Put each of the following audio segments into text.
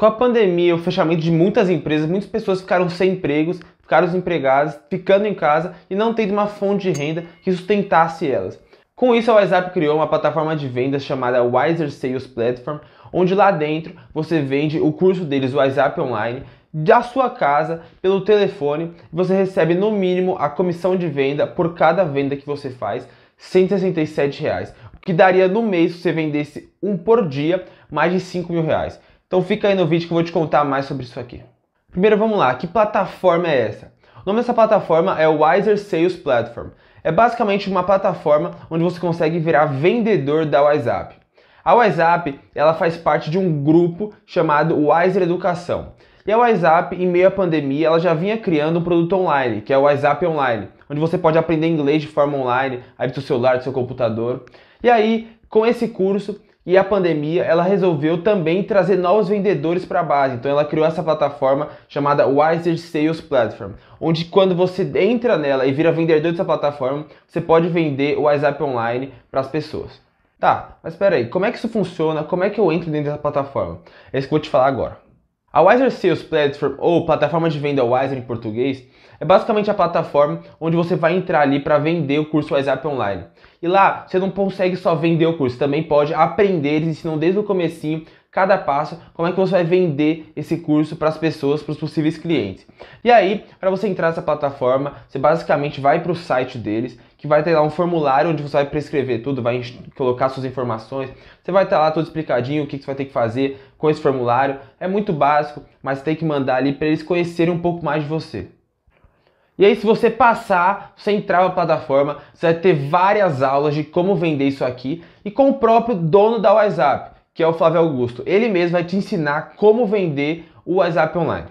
Com a pandemia, o fechamento de muitas empresas, muitas pessoas ficaram sem empregos, ficaram desempregadas, ficando em casa e não tendo uma fonte de renda que sustentasse elas. Com isso, a WhatsApp criou uma plataforma de vendas chamada Wiser Sales Platform, onde lá dentro você vende o curso deles, o WhatsApp Online, da sua casa, pelo telefone, você recebe no mínimo a comissão de venda por cada venda que você faz, R$ 167, reais, o que daria no mês se você vendesse um por dia, mais de R$ mil reais. Então fica aí no vídeo que eu vou te contar mais sobre isso aqui. Primeiro vamos lá, que plataforma é essa? O nome dessa plataforma é Wiser Sales Platform. É basicamente uma plataforma onde você consegue virar vendedor da WhatsApp. A WhatsApp ela faz parte de um grupo chamado Wiser Educação. E a WhatsApp, em meio à pandemia, ela já vinha criando um produto online, que é o WhatsApp Online, onde você pode aprender inglês de forma online, aí do seu celular, do seu computador. E aí, com esse curso, e a pandemia, ela resolveu também trazer novos vendedores para a base. Então ela criou essa plataforma chamada Wiser Sales Platform, onde quando você entra nela e vira vendedor dessa plataforma, você pode vender o WhatsApp online para as pessoas. Tá, mas espera aí, como é que isso funciona? Como é que eu entro dentro dessa plataforma? É isso que eu vou te falar agora. A Wiser Sales Platform, ou plataforma de venda Wiser em português, é basicamente a plataforma onde você vai entrar ali para vender o curso WhatsApp online. E lá você não consegue só vender o curso, também pode aprender, eles ensinam desde o comecinho cada passo, como é que você vai vender esse curso para as pessoas, para os possíveis clientes. E aí, para você entrar nessa plataforma, você basicamente vai para o site deles que vai ter lá um formulário onde você vai prescrever tudo, vai colocar suas informações. Você vai estar lá todo explicadinho o que você vai ter que fazer com esse formulário. É muito básico, mas tem que mandar ali para eles conhecerem um pouco mais de você. E aí, se você passar, você entrar na plataforma, você vai ter várias aulas de como vender isso aqui e com o próprio dono da WhatsApp, que é o Flávio Augusto. Ele mesmo vai te ensinar como vender o WhatsApp online.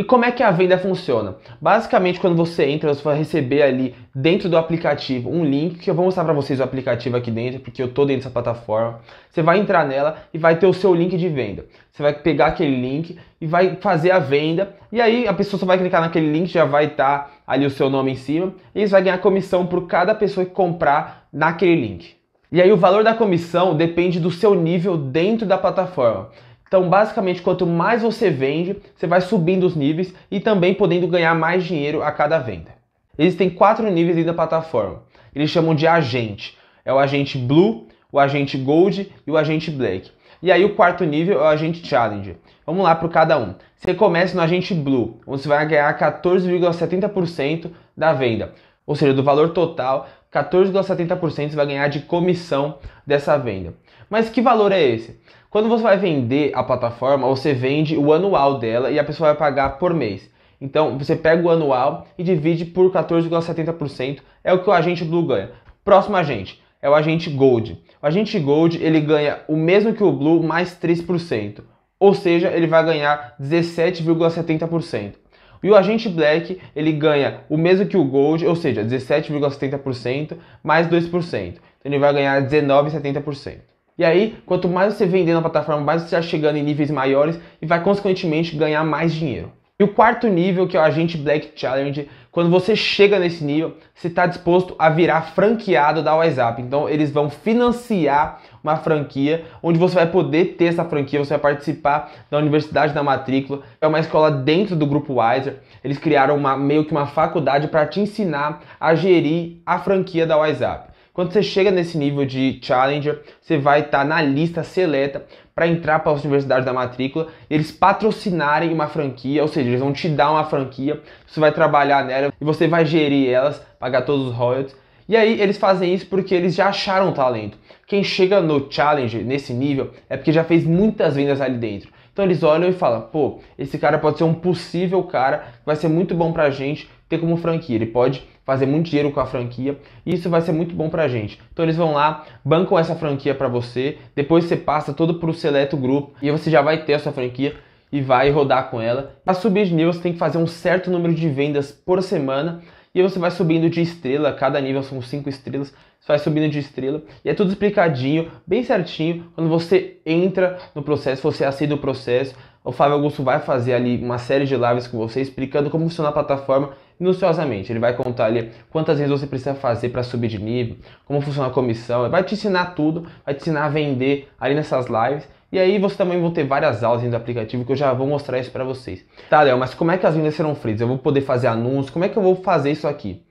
E como é que a venda funciona? Basicamente, quando você entra, você vai receber ali dentro do aplicativo um link que eu vou mostrar para vocês o aplicativo aqui dentro, porque eu tô dentro dessa plataforma. Você vai entrar nela e vai ter o seu link de venda. Você vai pegar aquele link e vai fazer a venda. E aí a pessoa só vai clicar naquele link, já vai estar tá ali o seu nome em cima, e você vai ganhar comissão por cada pessoa que comprar naquele link. E aí o valor da comissão depende do seu nível dentro da plataforma. Então, basicamente, quanto mais você vende, você vai subindo os níveis e também podendo ganhar mais dinheiro a cada venda. Existem quatro níveis dentro da plataforma. Eles chamam de agente. É o agente Blue, o agente Gold e o agente Black. E aí o quarto nível é o agente Challenge. Vamos lá para cada um. Você começa no agente Blue, onde você vai ganhar 14,70% da venda, ou seja, do valor total 14,70% você vai ganhar de comissão dessa venda. Mas que valor é esse? Quando você vai vender a plataforma, você vende o anual dela e a pessoa vai pagar por mês. Então você pega o anual e divide por 14,70%, é o que o agente Blue ganha. Próximo agente é o agente Gold. O agente Gold ele ganha o mesmo que o Blue mais 3%, ou seja, ele vai ganhar 17,70%. E o agente Black, ele ganha o mesmo que o Gold, ou seja, 17,70% mais 2%. Então ele vai ganhar 19,70%. E aí, quanto mais você vender na plataforma, mais você está chegando em níveis maiores e vai consequentemente ganhar mais dinheiro. E o quarto nível, que é o Agente Black Challenge, quando você chega nesse nível, você está disposto a virar franqueado da WhatsApp. Então, eles vão financiar uma franquia, onde você vai poder ter essa franquia, você vai participar da Universidade da Matrícula. É uma escola dentro do Grupo Wiser. Eles criaram uma, meio que uma faculdade para te ensinar a gerir a franquia da WhatsApp. Quando você chega nesse nível de challenger, você vai estar tá na lista seleta para entrar para as universidades da matrícula, eles patrocinarem uma franquia, ou seja, eles vão te dar uma franquia, você vai trabalhar nela e você vai gerir elas, pagar todos os royalties. E aí eles fazem isso porque eles já acharam talento. Quem chega no challenger nesse nível é porque já fez muitas vendas ali dentro. Então eles olham e falam: pô, esse cara pode ser um possível cara, vai ser muito bom pra gente ter como franquia. Ele pode fazer muito dinheiro com a franquia e isso vai ser muito bom para a gente. Então eles vão lá, bancam essa franquia para você, depois você passa todo para o seleto grupo e você já vai ter a sua franquia e vai rodar com ela. Para subir de nível você tem que fazer um certo número de vendas por semana e você vai subindo de estrela, cada nível são cinco estrelas, você vai subindo de estrela, e é tudo explicadinho, bem certinho, quando você entra no processo, você aceita o processo, o Fábio Augusto vai fazer ali uma série de lives com você, explicando como funciona a plataforma, minuciosamente. Ele vai contar ali quantas vezes você precisa fazer para subir de nível, como funciona a comissão, ele vai te ensinar tudo, vai te ensinar a vender ali nessas lives. E aí você também vai ter várias aulas dentro do aplicativo que eu já vou mostrar isso para vocês. Tá, Léo, mas como é que as vendas serão feitas? Eu vou poder fazer anúncios? Como é que eu vou fazer isso aqui?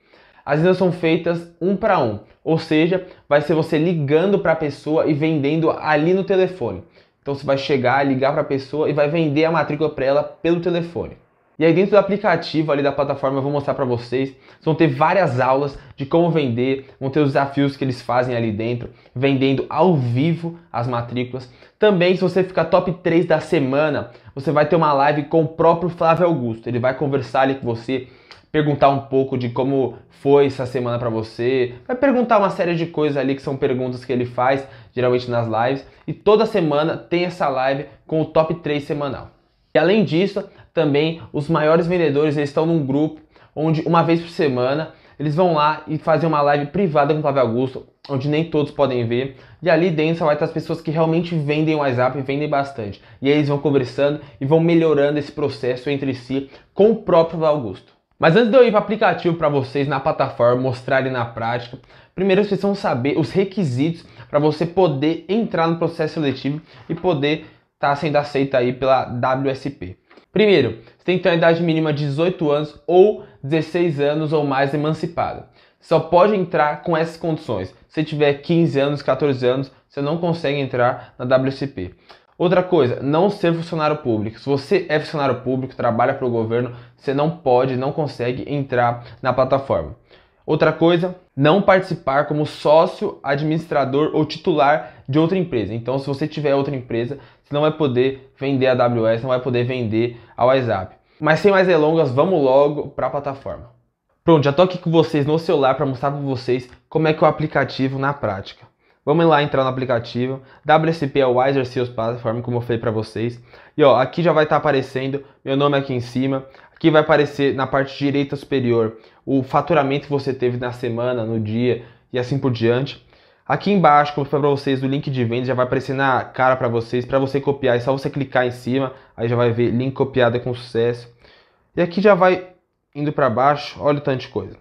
As vendas são feitas um para um, ou seja, vai ser você ligando para a pessoa e vendendo ali no telefone. Então você vai chegar, ligar para a pessoa e vai vender a matrícula para ela pelo telefone. E aí dentro do aplicativo ali da plataforma eu vou mostrar para vocês, vocês vão ter várias aulas de como vender, vão ter os desafios que eles fazem ali dentro, vendendo ao vivo as matrículas. Também se você ficar top 3 da semana, você vai ter uma live com o próprio Flávio Augusto, ele vai conversar ali com você, perguntar um pouco de como foi essa semana para você, vai perguntar uma série de coisas ali que são perguntas que ele faz geralmente nas lives e toda semana tem essa live com o top 3 semanal. E além disso, também os maiores vendedores eles estão num grupo onde uma vez por semana eles vão lá e fazem uma live privada com o Flávio Augusto, onde nem todos podem ver. E ali dentro vai estar as pessoas que realmente vendem o WhatsApp e vendem bastante. E aí eles vão conversando e vão melhorando esse processo entre si com o próprio Flávio Augusto. Mas antes de eu ir para o aplicativo para vocês na plataforma mostrarem na prática, primeiro vocês vão saber os requisitos para você poder entrar no processo seletivo e poder estar tá sendo aceito aí pela WSP. Primeiro, você tem que ter uma idade mínima de 18 anos ou 16 anos ou mais emancipada. Só pode entrar com essas condições. Se tiver 15 anos, 14 anos, você não consegue entrar na WCP. Outra coisa, não ser funcionário público. Se você é funcionário público, trabalha para o governo, você não pode, não consegue entrar na plataforma. Outra coisa, não participar como sócio, administrador ou titular de outra empresa. Então, se você tiver outra empresa, você não vai poder vender a AWS, não vai poder vender a WhatsApp. Mas sem mais delongas, vamos logo para a plataforma. Pronto, já estou aqui com vocês no celular para mostrar para vocês como é que é o aplicativo na prática. Vamos lá entrar no aplicativo. WSP é o Wiser Sales Platform, como eu falei para vocês. E ó, aqui já vai estar tá aparecendo meu nome é aqui em cima. Aqui vai aparecer na parte direita superior o faturamento que você teve na semana, no dia e assim por diante. Aqui embaixo, como eu falei para vocês, o link de venda já vai aparecer na cara para vocês, para você copiar. É só você clicar em cima, aí já vai ver link copiado com sucesso. E aqui já vai indo para baixo, olha o tanto de coisa.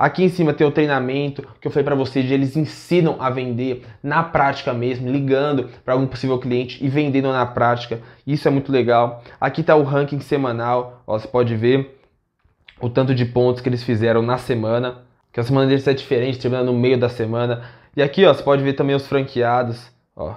Aqui em cima tem o treinamento que eu falei para vocês, eles ensinam a vender na prática mesmo, ligando para algum possível cliente e vendendo na prática. Isso é muito legal. Aqui está o ranking semanal, ó, você pode ver o tanto de pontos que eles fizeram na semana, que a semana deles é diferente, terminando no meio da semana. E aqui, ó, você pode ver também os franqueados, ó,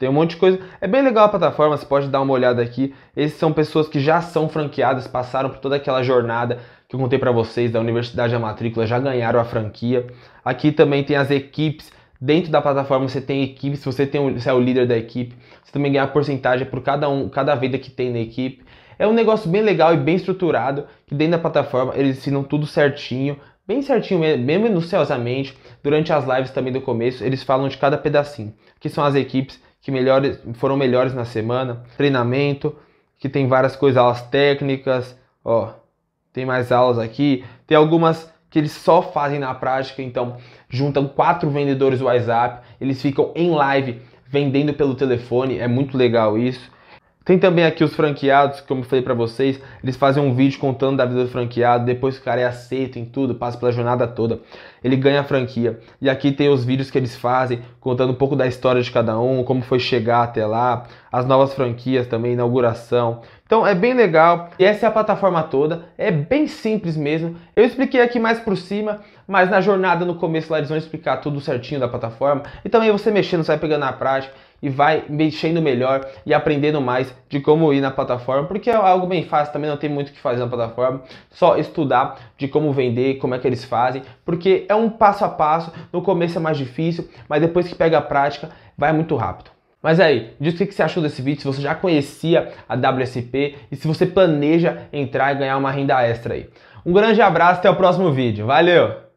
tem um monte de coisa. É bem legal a plataforma, você pode dar uma olhada aqui. Esses são pessoas que já são franqueadas, passaram por toda aquela jornada que eu contei para vocês da Universidade da Matrícula, já ganharam a franquia. Aqui também tem as equipes. Dentro da plataforma você tem equipes se você, tem, se é o líder da equipe, você também ganha porcentagem por cada um, cada venda que tem na equipe. É um negócio bem legal e bem estruturado, que dentro da plataforma eles ensinam tudo certinho, bem certinho, mesmo minuciosamente. Durante as lives também do começo, eles falam de cada pedacinho, que são as equipes que melhores, foram melhores na semana, treinamento, que tem várias coisas, aulas técnicas, ó, tem mais aulas aqui, tem algumas que eles só fazem na prática, então juntam quatro vendedores do WhatsApp, eles ficam em live vendendo pelo telefone, é muito legal isso. Tem também aqui os franqueados, como eu falei para vocês, eles fazem um vídeo contando da vida do franqueado, depois que o cara é aceito em tudo, passa pela jornada toda, ele ganha a franquia. E aqui tem os vídeos que eles fazem, contando um pouco da história de cada um, como foi chegar até lá, as novas franquias também, inauguração. Então é bem legal, e essa é a plataforma toda, é bem simples mesmo. Eu expliquei aqui mais por cima, mas na jornada no começo lá eles vão explicar tudo certinho da plataforma, e também você mexendo, sai pegando na prática e vai mexendo melhor e aprendendo mais de como ir na plataforma, porque é algo bem fácil, também não tem muito o que fazer na plataforma, só estudar de como vender, como é que eles fazem, porque é um passo a passo, no começo é mais difícil, mas depois que pega a prática, vai muito rápido. Mas aí, diz o que você achou desse vídeo, se você já conhecia a WSP e se você planeja entrar e ganhar uma renda extra aí. Um grande abraço, até o próximo vídeo. Valeu!